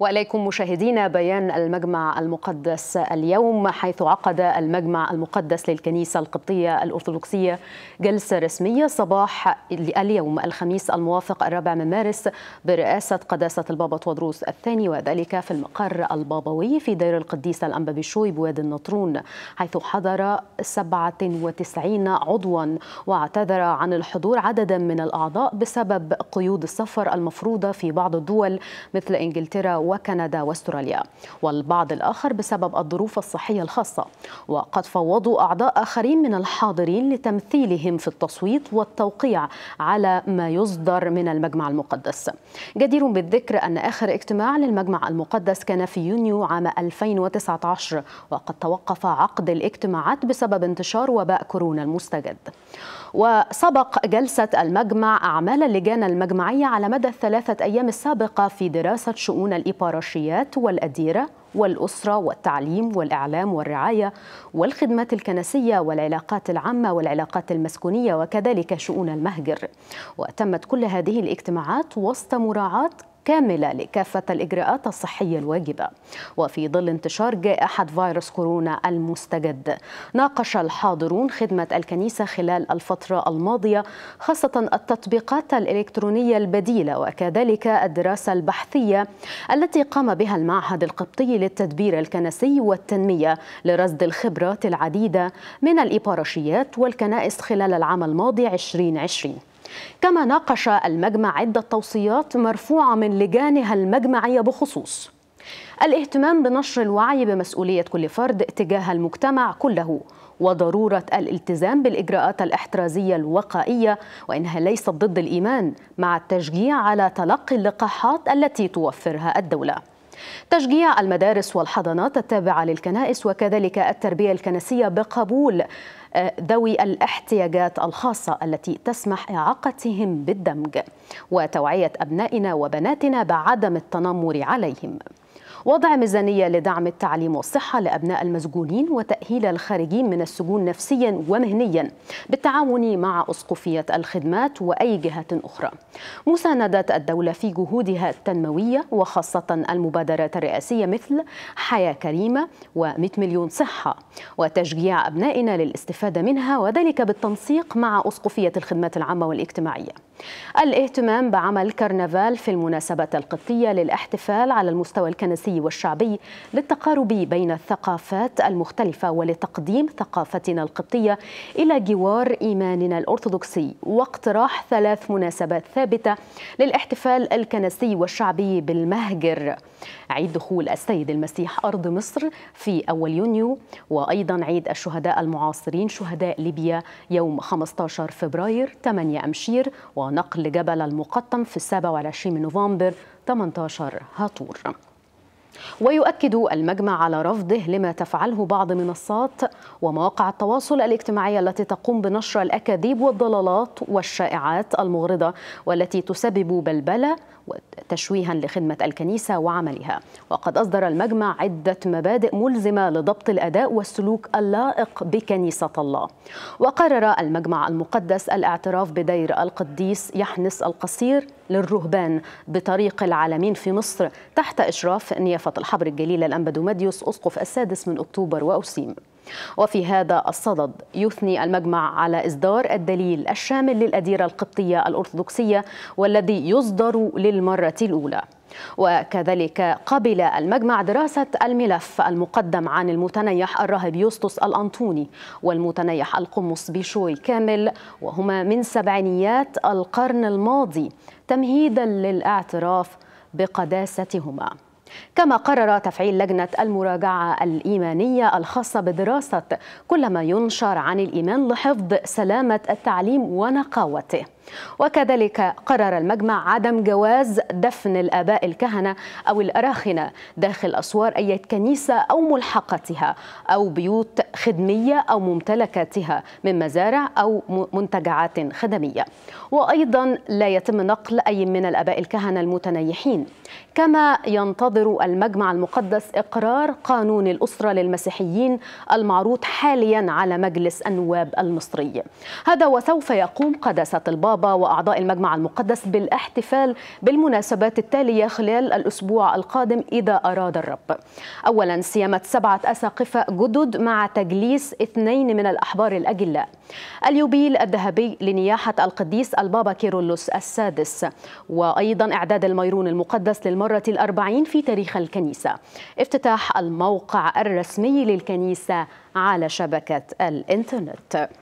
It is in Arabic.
واليكم مشاهدينا بيان المجمع المقدس اليوم حيث عقد المجمع المقدس للكنيسه القبطيه الارثوذكسيه جلسه رسميه صباح اليوم الخميس الموافق الرابع من مارس برئاسه قداسه البابا تودروس الثاني وذلك في المقر البابوي في دير القديس الانبا بشوي بوادي النطرون حيث حضر 97 عضوا واعتذر عن الحضور عددا من الاعضاء بسبب قيود السفر المفروضه في بعض الدول مثل انجلترا وكندا واستراليا والبعض الآخر بسبب الظروف الصحية الخاصة وقد فوضوا أعضاء آخرين من الحاضرين لتمثيلهم في التصويت والتوقيع على ما يصدر من المجمع المقدس جدير بالذكر أن آخر اجتماع للمجمع المقدس كان في يونيو عام 2019 وقد توقف عقد الاجتماعات بسبب انتشار وباء كورونا المستجد وسبق جلسة المجمع أعمال اللجان المجمعية على مدى الثلاثة أيام السابقة في دراسة شؤون الإباراشيات والأديرة والأسرة والتعليم والإعلام والرعاية والخدمات الكنسية والعلاقات العامة والعلاقات المسكونية وكذلك شؤون المهجر وتمت كل هذه الاجتماعات وسط مراعاة كاملة لكافة الإجراءات الصحية الواجبة وفي ظل انتشار جائحة فيروس كورونا المستجد ناقش الحاضرون خدمة الكنيسة خلال الفترة الماضية خاصة التطبيقات الإلكترونية البديلة وكذلك الدراسة البحثية التي قام بها المعهد القبطي للتدبير الكنسي والتنمية لرصد الخبرات العديدة من الإبارشيات والكنائس خلال العام الماضي 2020 كما ناقش المجمع عدة توصيات مرفوعة من لجانها المجمعية بخصوص الاهتمام بنشر الوعي بمسؤولية كل فرد تجاه المجتمع كله وضرورة الالتزام بالإجراءات الاحترازية الوقائية وإنها ليست ضد الإيمان مع التشجيع على تلقي اللقاحات التي توفرها الدولة تشجيع المدارس والحضانات التابعة للكنائس وكذلك التربية الكنسية بقبول آه، ذوي الاحتياجات الخاصة التي تسمح إعاقتهم بالدمج وتوعية أبنائنا وبناتنا بعدم التنمر عليهم وضع ميزانية لدعم التعليم والصحة لأبناء المسجونين وتأهيل الخارجين من السجون نفسيا ومهنيا بالتعاون مع أسقفية الخدمات وأي جهات أخرى مساندة الدولة في جهودها التنموية وخاصة المبادرات الرئاسية مثل حياة كريمة و100 مليون صحة وتشجيع أبنائنا للاستفادة منها وذلك بالتنسيق مع أسقفية الخدمات العامة والاجتماعية الاهتمام بعمل كرنفال في المناسبات القبطية للاحتفال على المستوى الكنسي السياسي والشعبي للتقارب بين الثقافات المختلفة ولتقديم ثقافتنا القبطية إلى جوار إيماننا الأرثوذكسي واقتراح ثلاث مناسبات ثابتة للاحتفال الكنسي والشعبي بالمهجر عيد دخول السيد المسيح أرض مصر في أول يونيو وأيضا عيد الشهداء المعاصرين شهداء ليبيا يوم 15 فبراير 8 أمشير ونقل جبل المقطم في 27 نوفمبر 18 هاتور ويؤكد المجمع على رفضه لما تفعله بعض منصات ومواقع التواصل الاجتماعي التي تقوم بنشر الاكاذيب والضلالات والشائعات المغرضه والتي تسبب بلبله وتشويها لخدمه الكنيسه وعملها وقد اصدر المجمع عده مبادئ ملزمه لضبط الاداء والسلوك اللائق بكنيسه الله وقرر المجمع المقدس الاعتراف بدير القديس يحنس القصير للرهبان بطريق العالمين في مصر تحت إشراف نيافة الحبر الجليل دوماديوس أسقف السادس من أكتوبر وأوسيم وفي هذا الصدد يثني المجمع على إصدار الدليل الشامل للأديرة القبطية الأرثوذكسية والذي يصدر للمرة الأولى وكذلك قبل المجمع دراسة الملف المقدم عن المتنيح الراهب يوستوس الأنطوني والمتنيح القمص بشوي كامل وهما من سبعينيات القرن الماضي تمهيدا للاعتراف بقداستهما كما قرر تفعيل لجنة المراجعة الإيمانية الخاصة بدراسة كل ما ينشر عن الإيمان لحفظ سلامة التعليم ونقاوته وكذلك قرر المجمع عدم جواز دفن الآباء الكهنة أو الأراخنة داخل أسوار أي كنيسة أو ملحقتها أو بيوت خدمية أو ممتلكاتها من مزارع أو منتجعات خدمية وأيضا لا يتم نقل أي من الآباء الكهنة المتنيحين كما ينتظر المجمع المقدس إقرار قانون الأسرة للمسيحيين المعروض حاليا على مجلس النواب المصري هذا وسوف يقوم قداسة البابا النقابة وأعضاء المجمع المقدس بالاحتفال بالمناسبات التالية خلال الأسبوع القادم إذا أراد الرب أولا سيامة سبعة أساقفة جدد مع تجليس اثنين من الأحبار الأجلاء اليوبيل الذهبي لنياحة القديس البابا كيرولوس السادس وأيضا إعداد الميرون المقدس للمرة الأربعين في تاريخ الكنيسة افتتاح الموقع الرسمي للكنيسة على شبكة الإنترنت